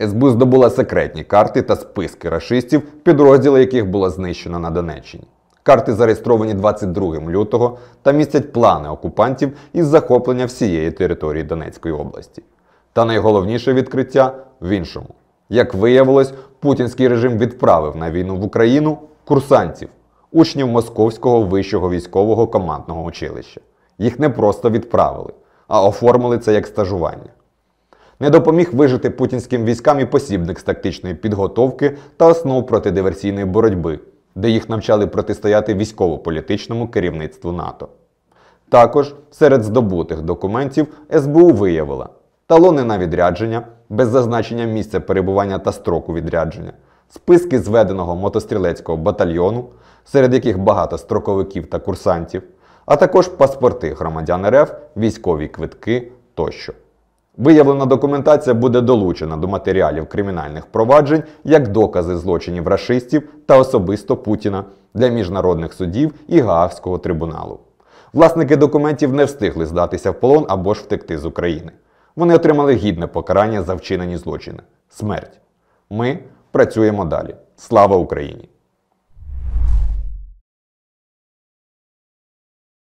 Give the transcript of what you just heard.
СБУ здобула секретні карти та списки рашистів, підрозділи яких було знищено на Донеччині. Карти зареєстровані 22 лютого та містять плани окупантів із захоплення всієї території Донецької області. Та найголовніше відкриття в іншому. Як виявилось, путінський режим відправив на війну в Україну курсантів, учнів Московського вищого військового командного училища. Їх не просто відправили, а оформили це як стажування не допоміг вижити путінським військам і посібник з тактичної підготовки та основ протидиверсійної боротьби, де їх навчали протистояти військово-політичному керівництву НАТО. Також серед здобутих документів СБУ виявила талони на відрядження без зазначення місця перебування та строку відрядження, списки зведеного мотострілецького батальйону, серед яких багато строковиків та курсантів, а також паспорти громадян РФ, військові квитки тощо. Виявлена документація буде долучена до матеріалів кримінальних проваджень як докази злочинів расистів та особисто Путіна для міжнародних судів і Гаагського трибуналу. Власники документів не встигли здатися в полон або ж втекти з України. Вони отримали гідне покарання за вчинені злочини смерть. Ми працюємо далі. Слава Україні!